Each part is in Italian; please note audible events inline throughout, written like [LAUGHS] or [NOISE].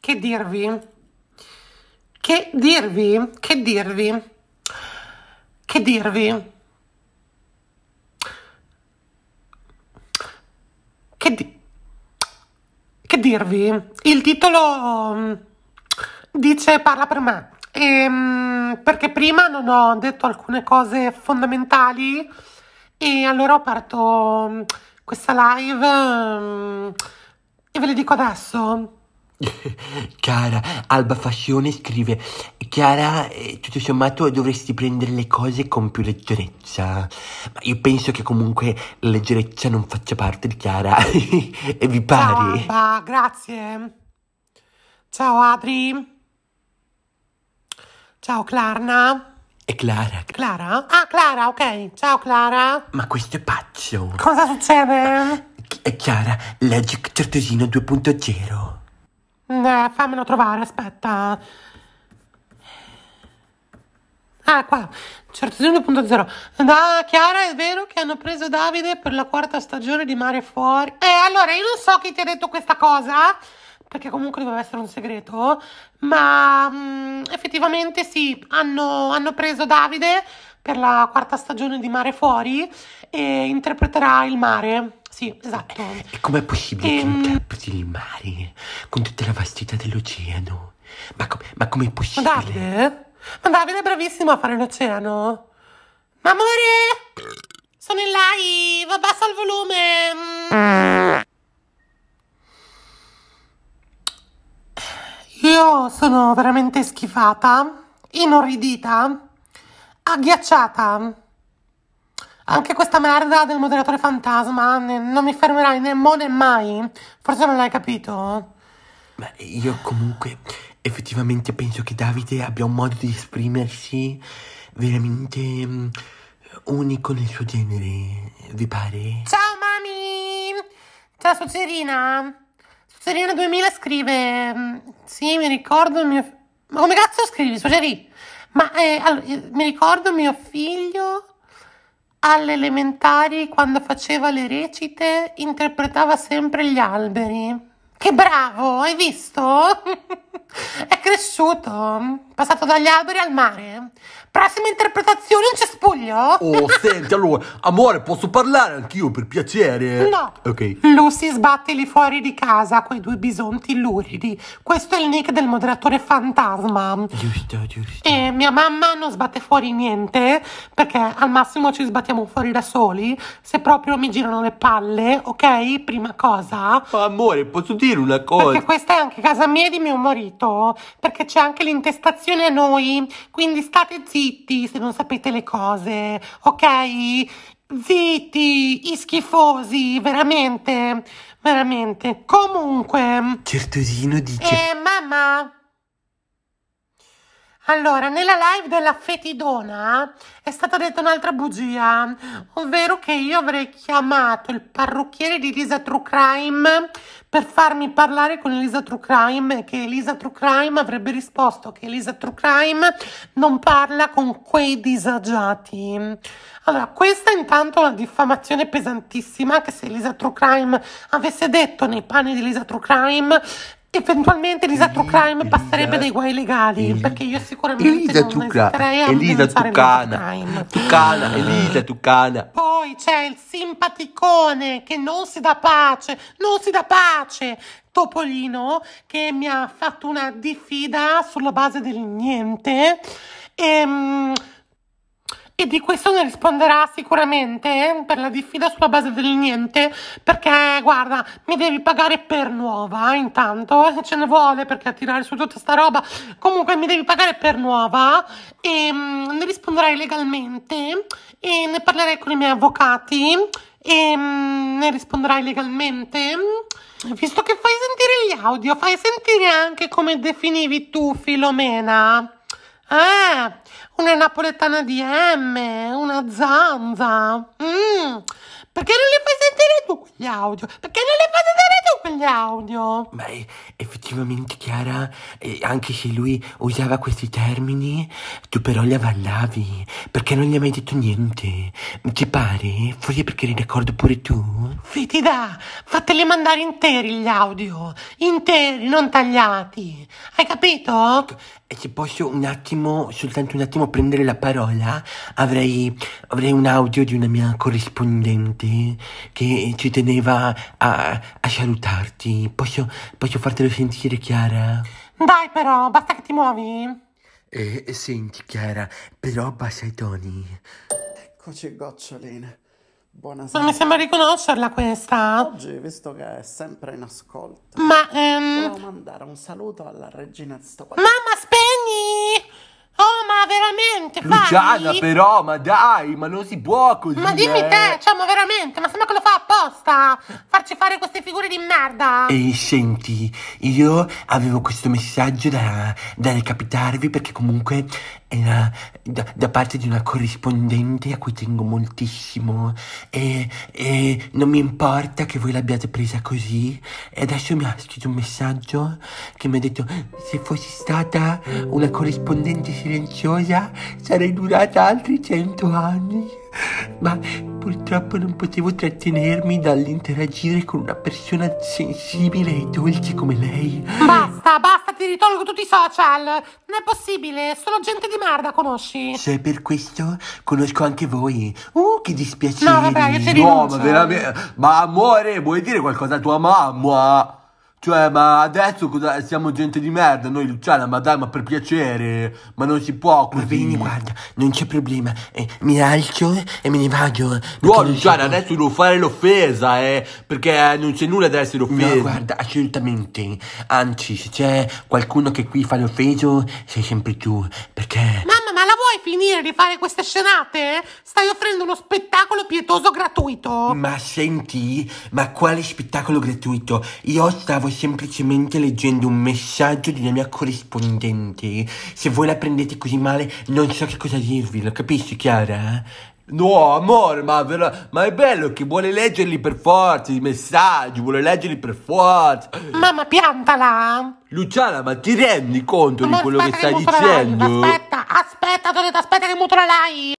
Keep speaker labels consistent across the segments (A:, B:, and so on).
A: Che dirvi? Che dirvi? Che dirvi? Che dirvi? Che, di... che dirvi? Il titolo mm, dice parla per me. Ehm, perché prima non ho detto alcune cose fondamentali e allora ho aperto mm, questa live mm, e ve le dico adesso.
B: [LAUGHS] Chiara, Alba Fascione scrive, Chiara, eh, tutto sommato dovresti prendere le cose con più leggerezza. Ma io penso che comunque la leggerezza non faccia parte di Chiara. [LAUGHS] e vi pare? Ciao
A: Alba, grazie. Ciao Adri. Ciao Clarna.
B: E Clara.
A: Clara? Ah, Clara, ok. Ciao Clara.
B: Ma questo è pazzo.
A: Cosa succede?
B: Ch- eh, Chiara, leggi Certosino 2.0.
A: Eh, fammelo trovare, aspetta. Ah, qua, Certitudine 2.0. Da Chiara, è vero che hanno preso Davide per la quarta stagione di Mare Fuori? Eh, allora, io non so chi ti ha detto questa cosa, perché comunque doveva essere un segreto, ma mh, mm, effettivamente sì, hanno, hanno preso Davide per la quarta stagione di Mare Fuori e interpreterà il mare. Sì, esatto. E com'è possibile e... che ehm, interpreti il
B: mare con tutta la vastità dell'oceano? Ma, com- ma com'è
A: possibile? Ma Davide? Ma Davide è bravissimo a fare l'oceano. Ma amore! Sono in live! Abbassa il volume! Io sono veramente schifata, inorridita agghiacciata. Ah. Anche questa merda del moderatore fantasma non mi fermerai né mo né mai. Forse non l'hai capito.
B: Beh, io comunque effettivamente penso che Davide abbia un modo di esprimersi veramente mm, unico nel suo genere, vi
A: pare? Ciao mami! Ciao Sucerina! Sucerina 2000 scrive... Mm, sì, mi ricordo il mio... Ma come cazzo scrivi, Sucerina? Ma eh, allora, eh, mi ricordo mio figlio alle elementari, quando faceva le recite, interpretava sempre gli alberi. Che bravo, hai visto? [LAUGHS] È cresciuto passato dagli alberi al mare. Prossima interpretazione, un cespuglio. Oh,
B: senti, allora, amore, posso parlare anch'io per piacere? No. Ok.
A: Lucy sbatte lì fuori di casa, quei due bisonti luridi. Questo è il nick del moderatore fantasma.
B: Giusto, giusto.
A: E eh, mia mamma non sbatte fuori niente, perché al massimo ci sbattiamo fuori da soli, se proprio mi girano le palle, ok? Prima cosa. Oh, amore,
B: posso dire una cosa? Perché
A: questa è anche casa mia e di mio marito, perché c'è anche l'intestazione attenzione a noi, quindi state zitti se non sapete le cose, ok? Zitti, i schifosi, veramente, veramente. Comunque... Certosino dice... Eh, mamma, allora, nella live della fetidona è stata detta un'altra bugia, ovvero che io avrei chiamato il parrucchiere di Lisa True Crime per farmi parlare con Elisa True Crime, e che Elisa True Crime avrebbe risposto che Elisa True Crime non parla con quei disagiati. Allora, questa è intanto una diffamazione pesantissima che se Elisa True Crime avesse detto nei panni di Elisa True Crime Eventualmente Elisa True Crime Elisa, passerebbe dei guai legali Elisa, perché io sicuramente Elisa non Trucra, Elisa Tucana,
B: Tucana, Elisa Tucana.
A: Poi c'è il simpaticone che non si dà pace, non si dà pace. Topolino che mi ha fatto una diffida sulla base del niente. Ehm e di questo ne risponderà sicuramente eh, per la diffida sulla base del niente perché guarda mi devi pagare per nuova eh, intanto eh, ce ne vuole perché tirare su tutta sta roba comunque mi devi pagare per nuova e mh, mm, ne risponderai legalmente e ne parlerai con i miei avvocati e mh, mm, ne risponderai legalmente visto che fai sentire gli audio fai sentire anche come definivi tu Filomena eh, una napoletana di M, una zanza. Mm. Perché non li fai sentire tu quegli audio? Perché non li fai sentire tu quegli audio? Beh,
B: effettivamente Chiara, eh, anche se lui usava questi termini, tu però li avallavi, perché non gli hai mai detto niente. Ti pare? Forse perché eri d'accordo pure tu?
A: Fitida, fateli mandare interi gli audio, interi, non tagliati. Hai capito?
B: E se posso un attimo, soltanto un attimo prendere la parola, avrei avrei un audio di una mia corrispondente che ci teneva a, a salutarti. Posso, posso fartelo sentire, Chiara?
A: Dai però, basta che ti muovi.
B: Eh, senti, Chiara, però basta i toni.
A: Eccoci, gocciolina. Buonasera. Non mi sembra riconoscerla questa. Oggi, visto che è sempre in ascolto, ma ehm... volevo mandare un saluto alla regina Stoffa. Mamma, aspetta! ma veramente, Luciana, però,
B: ma dai, ma non si può così. Ma dimmi eh. te,
A: cioè, ma veramente, ma sembra che lo fa apposta, farci fare queste figure di merda. E
B: senti, io avevo questo messaggio da, da recapitarvi perché comunque da, da, parte di una corrispondente a cui tengo moltissimo e, e non mi importa che voi l'abbiate presa così e adesso mi ha scritto un messaggio che mi ha detto se fossi stata una corrispondente silenziosa sarei durata altri cento anni ma purtroppo non potevo trattenermi dall'interagire con una persona sensibile e dolce come lei
A: basta basta ti ritolgo tutti i social. Non è possibile, sono gente di merda conosci. Se
B: per questo conosco anche voi. Uh, che dispiacere. No, vabbè, io ti No, ma veramente. Ma amore, vuoi dire qualcosa a tua mamma? Cioè, ma adesso cosa, siamo gente di merda, noi Luciana, ma dai, ma per piacere, ma non si può così. Ma vieni, guarda, non c'è problema, eh, mi alzo e me ne vado. No, Luciana, so... adesso devo fare l'offesa, eh, perché eh, non c'è nulla da essere offesa. No, guarda, assolutamente, anzi, se c'è qualcuno che qui fa l'offeso, sei sempre tu, perché...
A: Mamma, ma la vuoi finire di fare queste scenate? Stai offrendo uno spettacolo pietoso gratuito.
B: Ma senti, ma quale spettacolo gratuito? Io stavo voi semplicemente leggendo un messaggio di una mia corrispondente. Se voi la prendete così male, non so che cosa dirvi, lo capisci, Chiara? Eh? No, amore, ma, vera, ma, è bello che vuole leggerli per forza, i messaggi, vuole leggerli per forza.
A: Mamma, piantala!
B: Luciana, ma ti rendi conto ma di quello che stai dicendo? Aspetta,
A: aspetta, aspetta aspetta che muto la live!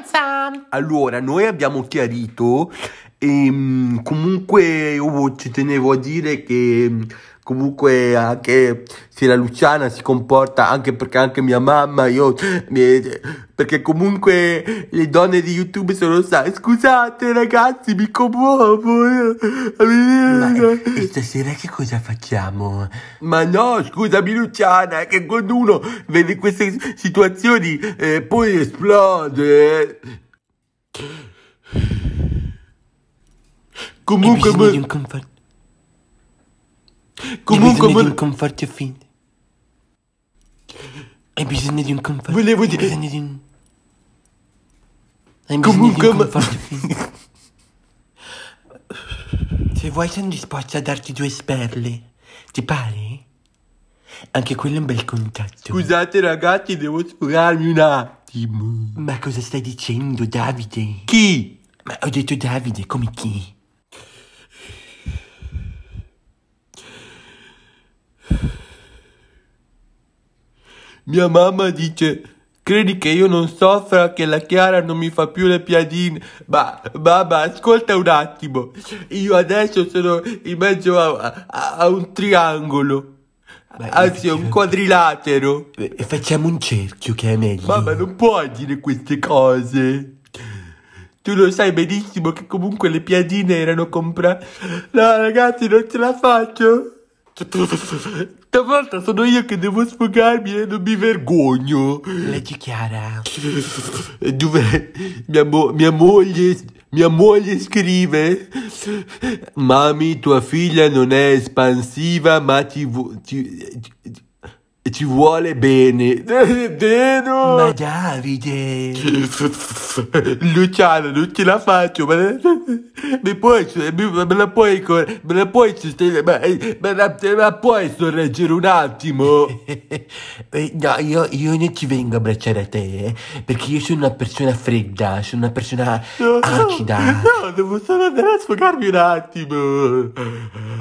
A: vacanza!
B: Allora, noi abbiamo chiarito e ehm, comunque io ci tenevo a dire che comunque anche se la Luciana si comporta anche perché anche mia mamma io perché comunque le donne di YouTube sono state scusate ragazzi mi commuovo ma e, eh, stasera che cosa facciamo? ma no scusami Luciana che quando uno vede queste situazioni eh, poi esplode comunque ma... di un conforto Comunque, Hai bisogno di un conforto finto Hai bisogno di un conforto. Volevo dire. Hai bisogno di un. Hai bisogno Comunque, di un conforto finto Se vuoi, sono disposto a darti due sperle. Ti pare? Anche quello è un bel contatto. Scusate ragazzi, devo sfogarmi un attimo. Ma cosa stai dicendo, Davide? Chi? Ma ho detto Davide, come chi? Mia mamma dice, credi che io non soffra, che la Chiara non mi fa più le piadine? Ma, mamma, ascolta un attimo, io adesso sono in mezzo a, a, a un triangolo. Beh, Anzi, è un quadrilatero. E facciamo un cerchio che è meglio. Mamma, non puoi dire queste cose. Tu lo sai benissimo che comunque le piadine erano comprate. No, ragazzi, non ce la faccio. [LAUGHS] Stavolta sono io che devo sfogarmi e non mi vergogno. Leggi Chiara. [LAUGHS] Dove mia, mo- mia moglie... Mia moglie scrive, Mami, tua figlia non è espansiva, ma ti, vu- ti, ti ci vuole bene. Dedo! Ma Davide! Luciano, non ce la faccio, ma... Mi puoi... Me la puoi... Me la puoi sostenere... Ma, la, me la puoi sorreggere un attimo? [LAUGHS] Eh, no, io, io, non ci vengo a abbracciare a te, eh, perché io sono una persona fredda, sono una persona no, acida. No, no, devo solo andare a sfogarmi un attimo.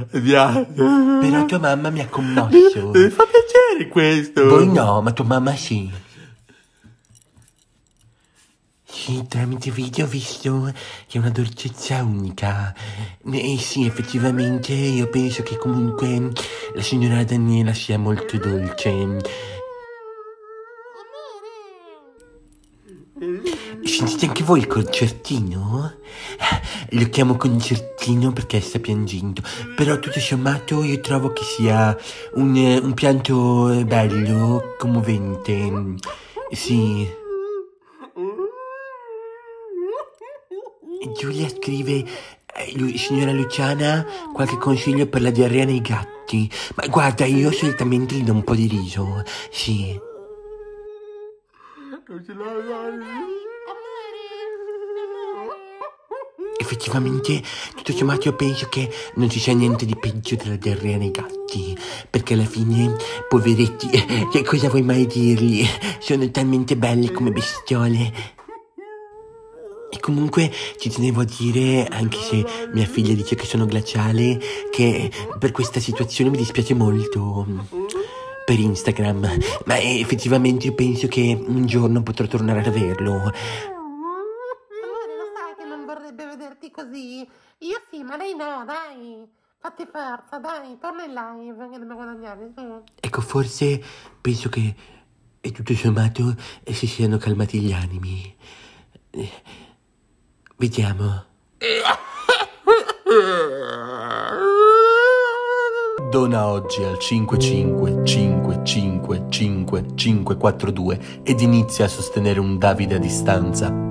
B: Però tua mamma mi ha commosso. Mi fa piacere fare questo? Voi boh, no, ma tua mamma sì. Sì, tramite video ho visto che è una dolcezza unica. E eh, sì, effettivamente io penso che comunque la signora Daniela sia molto dolce. Amore! Sentite anche voi il concertino? Lo chiamo concertino perché sta piangendo, però tutto sommato io trovo che sia un, un pianto bello, commovente. Sì. Giulia scrive, eh, signora Luciana, qualche consiglio per la diarrea nei gatti? Ma guarda, io solitamente gli do un po' di riso. Sì. Non ce la voglio. effettivamente tutto sommato io penso che non ci sia niente di peggio della diarrea nei gatti perché alla fine poveretti [LAUGHS] che cosa vuoi mai dirgli sono talmente belli come bestiole e comunque ci tenevo a dire, anche se mia figlia dice che sono glaciale, che per questa situazione mi dispiace molto mm, per Instagram, ma effettivamente io penso che un giorno potrò tornare ad averlo.
A: Fatti forza, dai, torna in live che dobbiamo guadagnare, su.
B: Ecco, forse penso che e tutto sommato eh, si siano calmati gli animi. Eh, vediamo. Dona oggi al 5555542 ed inizia a sostenere un Davide a distanza